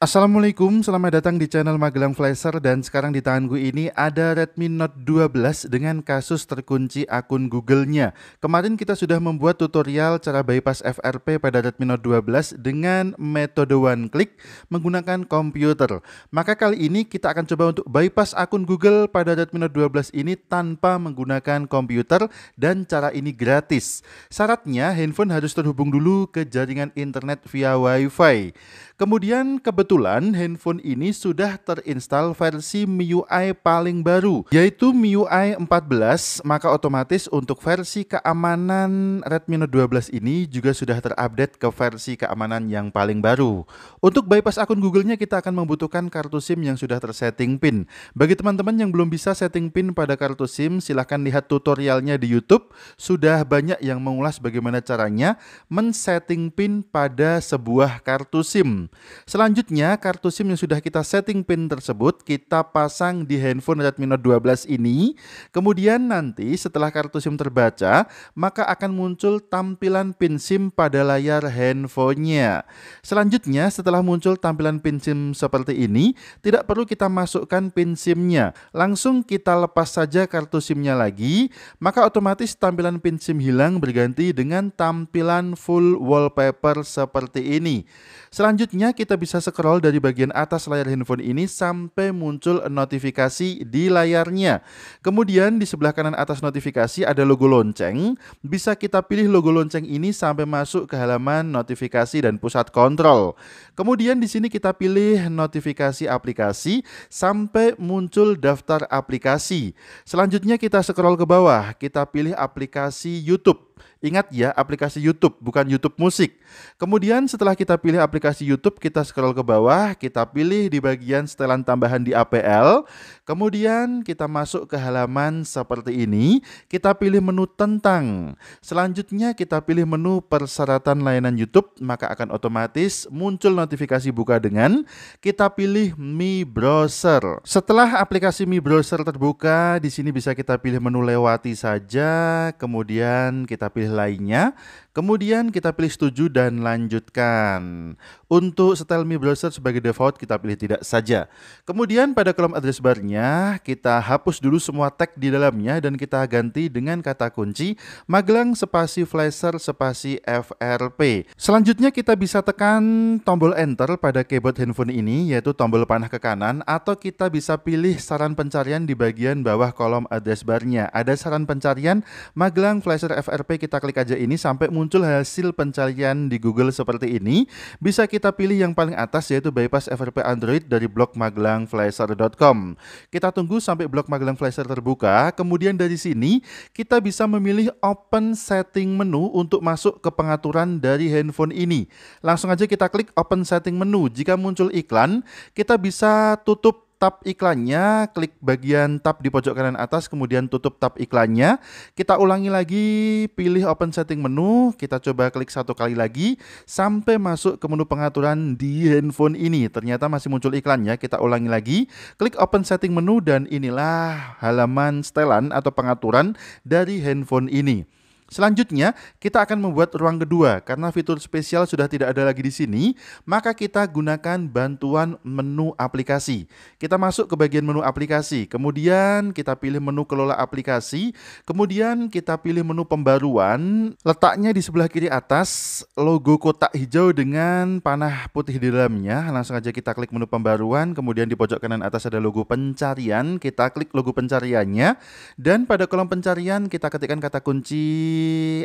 Assalamualaikum, selamat datang di channel Magelang Flasher dan sekarang di tangan gue ini ada Redmi Note 12 dengan kasus terkunci akun Google-nya. Kemarin kita sudah membuat tutorial cara bypass FRP pada Redmi Note 12 dengan metode one click menggunakan komputer. Maka kali ini kita akan coba untuk bypass akun Google pada Redmi Note 12 ini tanpa menggunakan komputer dan cara ini gratis. Syaratnya handphone harus terhubung dulu ke jaringan internet via WiFi. Kemudian kebetulan Kebetulan handphone ini sudah terinstal versi MIUI paling baru, yaitu MIUI 14, maka otomatis untuk versi keamanan Redmi Note 12 ini juga sudah terupdate ke versi keamanan yang paling baru. Untuk bypass akun Google-nya kita akan membutuhkan kartu SIM yang sudah tersetting PIN. Bagi teman-teman yang belum bisa setting PIN pada kartu SIM, silahkan lihat tutorialnya di YouTube. Sudah banyak yang mengulas bagaimana caranya men-setting PIN pada sebuah kartu SIM. Selanjutnya, Artinya kartu SIM yang sudah kita setting PIN tersebut kita pasang di handphone Redmi Note 12 ini. Kemudian nanti setelah kartu SIM terbaca, maka akan muncul tampilan PIN SIM pada layar handphonenya. Selanjutnya setelah muncul tampilan PIN SIM seperti ini, tidak perlu kita masukkan PIN SIM-nya. Langsung kita lepas saja kartu SIM-nya lagi, maka otomatis tampilan PIN SIM hilang berganti dengan tampilan full wallpaper seperti ini. Selanjutnya kita bisa scroll dari bagian atas layar handphone ini sampai muncul notifikasi di layarnya. Kemudian di sebelah kanan atas notifikasi ada logo lonceng. Bisa kita pilih logo lonceng ini sampai masuk ke halaman notifikasi dan pusat kontrol. Kemudian di sini kita pilih notifikasi aplikasi sampai muncul daftar aplikasi. Selanjutnya kita scroll ke bawah, kita pilih aplikasi YouTube. Ingat ya, aplikasi YouTube, bukan YouTube Musik. Kemudian setelah kita pilih aplikasi YouTube, kita scroll ke bawah, kita pilih di bagian setelan tambahan di APL. Kemudian kita masuk ke halaman seperti ini, kita pilih menu tentang. Selanjutnya kita pilih menu persyaratan layanan YouTube, maka akan otomatis muncul notifikasi buka dengan kita pilih Mi Browser. Setelah aplikasi Mi Browser terbuka, di sini bisa kita pilih menu lewati saja, kemudian kita pilih lainnya Kemudian kita pilih setuju dan lanjutkan. Untuk setel Mi Browser sebagai default kita pilih tidak saja. Kemudian pada kolom address barnya kita hapus dulu semua tag di dalamnya dan kita ganti dengan kata kunci Magelang spasi flasher spasi FRP. Selanjutnya kita bisa tekan tombol enter pada keyboard handphone ini yaitu tombol panah ke kanan atau kita bisa pilih saran pencarian di bagian bawah kolom address barnya. Ada saran pencarian Magelang flasher FRP kita klik aja ini sampai muncul hasil pencarian di Google seperti ini, bisa kita pilih yang paling atas yaitu bypass FRP Android dari blog magelangflasher.com. Kita tunggu sampai blog Magelang Flasher terbuka, kemudian dari sini kita bisa memilih open setting menu untuk masuk ke pengaturan dari handphone ini. Langsung aja kita klik open setting menu. Jika muncul iklan, kita bisa tutup tab iklannya, klik bagian tab di pojok kanan atas, kemudian tutup tab iklannya. Kita ulangi lagi, pilih open setting menu, kita coba klik satu kali lagi, sampai masuk ke menu pengaturan di handphone ini. Ternyata masih muncul iklannya, kita ulangi lagi, klik open setting menu, dan inilah halaman setelan atau pengaturan dari handphone ini. Selanjutnya, kita akan membuat ruang kedua karena fitur spesial sudah tidak ada lagi di sini, maka kita gunakan bantuan menu aplikasi. Kita masuk ke bagian menu aplikasi, kemudian kita pilih menu kelola aplikasi, kemudian kita pilih menu pembaruan, letaknya di sebelah kiri atas, logo kotak hijau dengan panah putih di dalamnya. Langsung aja kita klik menu pembaruan, kemudian di pojok kanan atas ada logo pencarian, kita klik logo pencariannya, dan pada kolom pencarian kita ketikkan kata kunci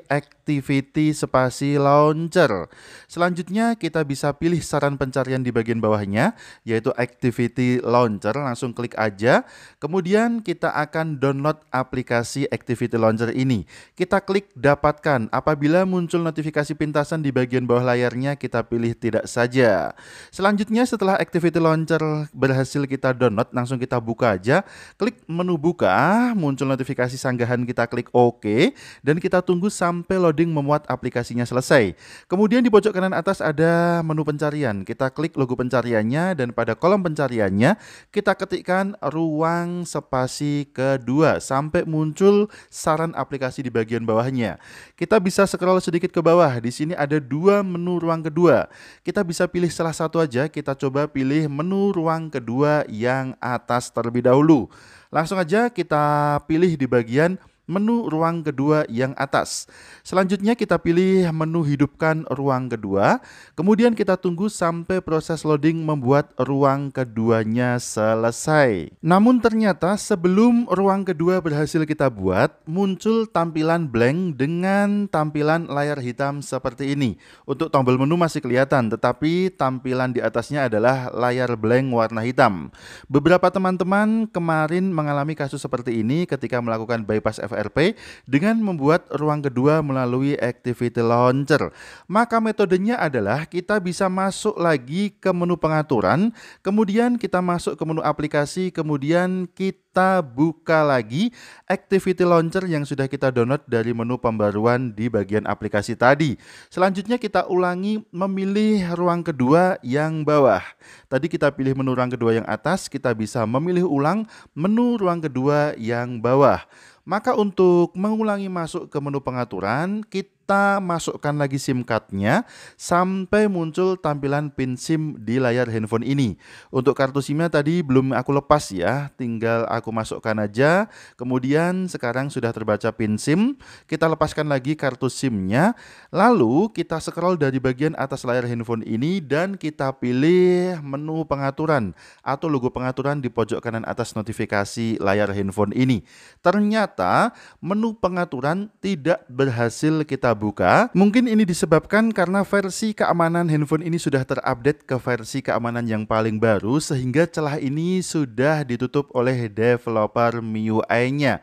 activity spasi launcher. Selanjutnya kita bisa pilih saran pencarian di bagian bawahnya yaitu activity launcher. Langsung klik aja. Kemudian kita akan download aplikasi activity launcher ini. Kita klik dapatkan. Apabila muncul notifikasi pintasan di bagian bawah layarnya kita pilih tidak saja. Selanjutnya setelah activity launcher berhasil kita download langsung kita buka aja. Klik menu buka, muncul notifikasi sanggahan kita klik OK dan kita tunggu sampai loading memuat aplikasinya selesai. Kemudian di pojok kanan atas ada menu pencarian. Kita klik logo pencariannya dan pada kolom pencariannya kita ketikkan ruang spasi kedua sampai muncul saran aplikasi di bagian bawahnya. Kita bisa scroll sedikit ke bawah. Di sini ada dua menu ruang kedua. Kita bisa pilih salah satu aja. Kita coba pilih menu ruang kedua yang atas terlebih dahulu. Langsung aja kita pilih di bagian menu ruang kedua yang atas. Selanjutnya kita pilih menu hidupkan ruang kedua, kemudian kita tunggu sampai proses loading membuat ruang keduanya selesai. Namun ternyata sebelum ruang kedua berhasil kita buat, muncul tampilan blank dengan tampilan layar hitam seperti ini. Untuk tombol menu masih kelihatan, tetapi tampilan di atasnya adalah layar blank warna hitam. Beberapa teman-teman kemarin mengalami kasus seperti ini ketika melakukan bypass FRP dengan membuat ruang kedua melalui activity launcher. Maka metodenya adalah kita bisa masuk lagi ke menu pengaturan, kemudian kita masuk ke menu aplikasi, kemudian kita buka lagi activity launcher yang sudah kita download dari menu pembaruan di bagian aplikasi tadi. Selanjutnya kita ulangi memilih ruang kedua yang bawah. Tadi kita pilih menu ruang kedua yang atas, kita bisa memilih ulang menu ruang kedua yang bawah. Maka untuk mengulangi masuk ke menu pengaturan, kita kita masukkan lagi SIM cardnya sampai muncul tampilan pin SIM di layar handphone ini. Untuk kartu SIMnya tadi belum aku lepas ya, tinggal aku masukkan aja. Kemudian sekarang sudah terbaca pin SIM, kita lepaskan lagi kartu SIMnya. Lalu kita scroll dari bagian atas layar handphone ini dan kita pilih menu pengaturan atau logo pengaturan di pojok kanan atas notifikasi layar handphone ini. Ternyata menu pengaturan tidak berhasil kita buka. Mungkin ini disebabkan karena versi keamanan handphone ini sudah terupdate ke versi keamanan yang paling baru sehingga celah ini sudah ditutup oleh developer MIUI-nya.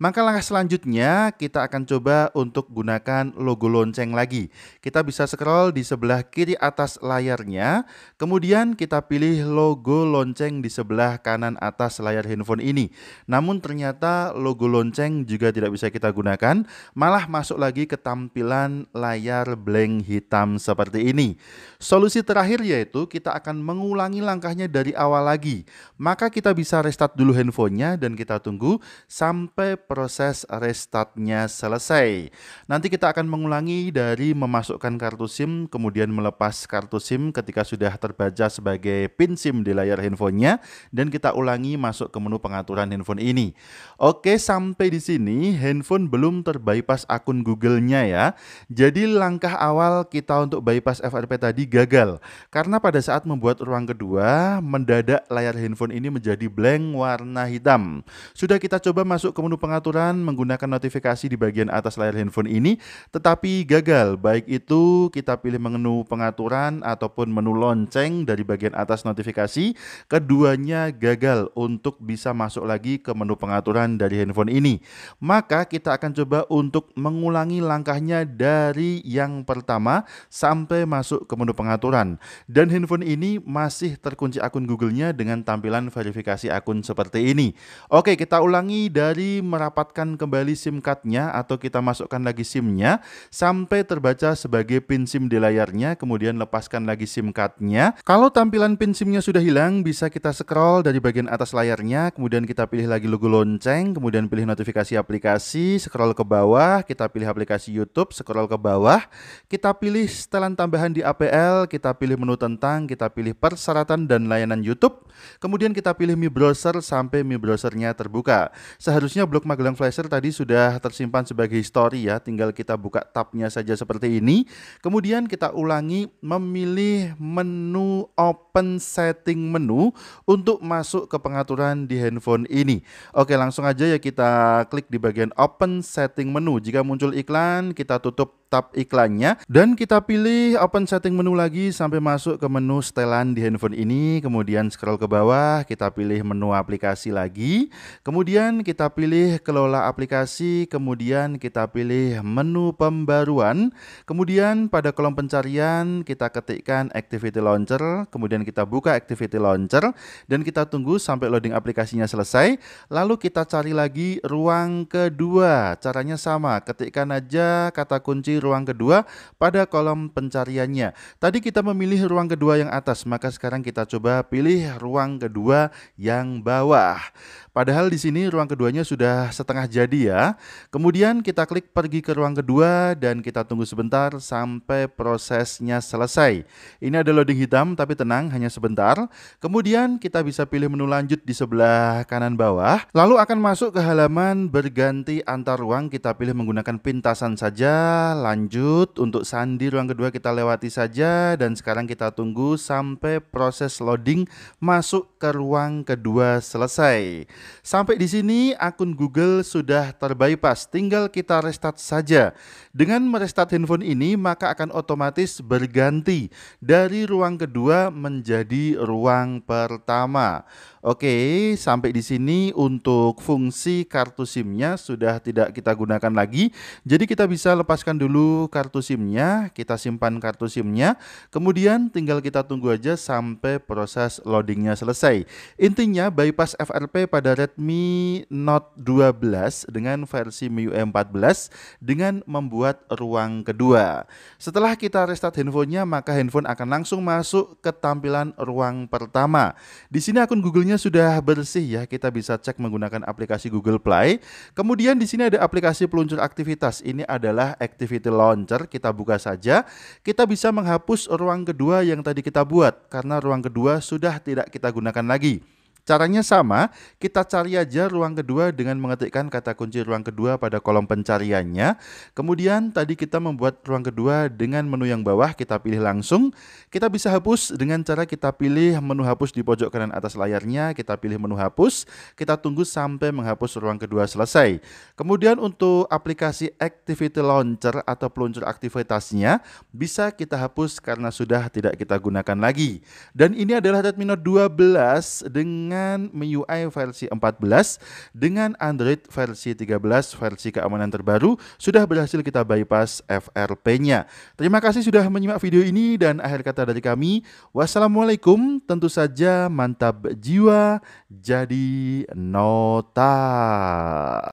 Maka langkah selanjutnya kita akan coba untuk gunakan logo lonceng lagi. Kita bisa scroll di sebelah kiri atas layarnya, kemudian kita pilih logo lonceng di sebelah kanan atas layar handphone ini. Namun ternyata logo lonceng juga tidak bisa kita gunakan, malah masuk lagi ke tampilan layar blank hitam seperti ini. Solusi terakhir yaitu kita akan mengulangi langkahnya dari awal lagi. Maka kita bisa restart dulu handphonenya dan kita tunggu sampai proses restartnya selesai. Nanti kita akan mengulangi dari memasukkan kartu SIM, kemudian melepas kartu SIM ketika sudah terbaca sebagai PIN SIM di layar handphonenya, dan kita ulangi masuk ke menu pengaturan handphone ini. Oke, sampai di sini handphone belum terbypass akun Google-nya ya. Jadi langkah awal kita untuk bypass FRP tadi gagal, karena pada saat membuat ruang kedua, mendadak layar handphone ini menjadi blank warna hitam. Sudah kita coba masuk ke menu pengaturan pengaturan menggunakan notifikasi di bagian atas layar handphone ini, tetapi gagal. Baik itu kita pilih menu pengaturan ataupun menu lonceng dari bagian atas notifikasi, keduanya gagal untuk bisa masuk lagi ke menu pengaturan dari handphone ini. Maka kita akan coba untuk mengulangi langkahnya dari yang pertama sampai masuk ke menu pengaturan. Dan handphone ini masih terkunci akun Google-nya dengan tampilan verifikasi akun seperti ini. Oke, kita ulangi dari merapat merapatkan kembali SIM cardnya atau kita masukkan lagi SIM-nya sampai terbaca sebagai pin SIM di layarnya, kemudian lepaskan lagi SIM card-nya. Kalau tampilan pin SIM-nya sudah hilang, bisa kita scroll dari bagian atas layarnya, kemudian kita pilih lagi logo lonceng, kemudian pilih notifikasi aplikasi, scroll ke bawah, kita pilih aplikasi YouTube, scroll ke bawah, kita pilih setelan tambahan di APL, kita pilih menu tentang, kita pilih persyaratan dan layanan YouTube, kemudian kita pilih Mi Browser sampai Mi Browsernya terbuka. Seharusnya blok Magelang Flasher tadi sudah tersimpan sebagai histori ya, tinggal kita buka tabnya saja seperti ini. Kemudian kita ulangi memilih menu open setting menu untuk masuk ke pengaturan di handphone ini. Oke langsung aja ya kita klik di bagian open setting menu. Jika muncul iklan kita tutup tab iklannya dan kita pilih open setting menu lagi sampai masuk ke menu setelan di handphone ini kemudian scroll ke bawah kita pilih menu aplikasi lagi kemudian kita pilih kelola aplikasi kemudian kita pilih menu pembaruan kemudian pada kolom pencarian kita ketikkan activity launcher kemudian kita buka activity launcher dan kita tunggu sampai loading aplikasinya selesai lalu kita cari lagi ruang kedua caranya sama ketikkan aja kata kunci ruang kedua pada kolom pencariannya. Tadi kita memilih ruang kedua yang atas, maka sekarang kita coba pilih ruang kedua yang bawah. Padahal di sini ruang keduanya sudah setengah jadi ya. Kemudian kita klik pergi ke ruang kedua dan kita tunggu sebentar sampai prosesnya selesai. Ini ada loading hitam tapi tenang hanya sebentar. Kemudian kita bisa pilih menu lanjut di sebelah kanan bawah. Lalu akan masuk ke halaman berganti antar ruang kita pilih menggunakan pintasan saja. Lanjut untuk sandi ruang kedua kita lewati saja dan sekarang kita tunggu sampai proses loading masuk ke ruang kedua selesai. Sampai di sini akun Google sudah terbypass, tinggal kita restart saja. Dengan merestart handphone ini maka akan otomatis berganti dari ruang kedua menjadi ruang pertama. Oke, sampai di sini untuk fungsi kartu SIM-nya sudah tidak kita gunakan lagi. Jadi kita bisa lepaskan dulu kartu SIM-nya, kita simpan kartu SIM-nya, kemudian tinggal kita tunggu aja sampai proses loadingnya selesai. Intinya bypass FRP pada ada Redmi Note 12 dengan versi MIUI 14 dengan membuat ruang kedua. Setelah kita restart handphonenya, maka handphone akan langsung masuk ke tampilan ruang pertama. Di sini akun Google-nya sudah bersih ya, kita bisa cek menggunakan aplikasi Google Play. Kemudian di sini ada aplikasi peluncur aktivitas. Ini adalah Activity Launcher, kita buka saja. Kita bisa menghapus ruang kedua yang tadi kita buat karena ruang kedua sudah tidak kita gunakan lagi. Caranya sama, kita cari aja ruang kedua dengan mengetikkan kata kunci ruang kedua pada kolom pencariannya. Kemudian tadi kita membuat ruang kedua dengan menu yang bawah kita pilih langsung. Kita bisa hapus dengan cara kita pilih menu hapus di pojok kanan atas layarnya, kita pilih menu hapus, kita tunggu sampai menghapus ruang kedua selesai. Kemudian untuk aplikasi Activity Launcher atau peluncur aktivitasnya bisa kita hapus karena sudah tidak kita gunakan lagi. Dan ini adalah Redmi Note 12 dengan dengan MIUI versi 14 dengan Android versi 13 versi keamanan terbaru sudah berhasil kita bypass FRP-nya. Terima kasih sudah menyimak video ini dan akhir kata dari kami. Wassalamualaikum, tentu saja mantap jiwa jadi nota.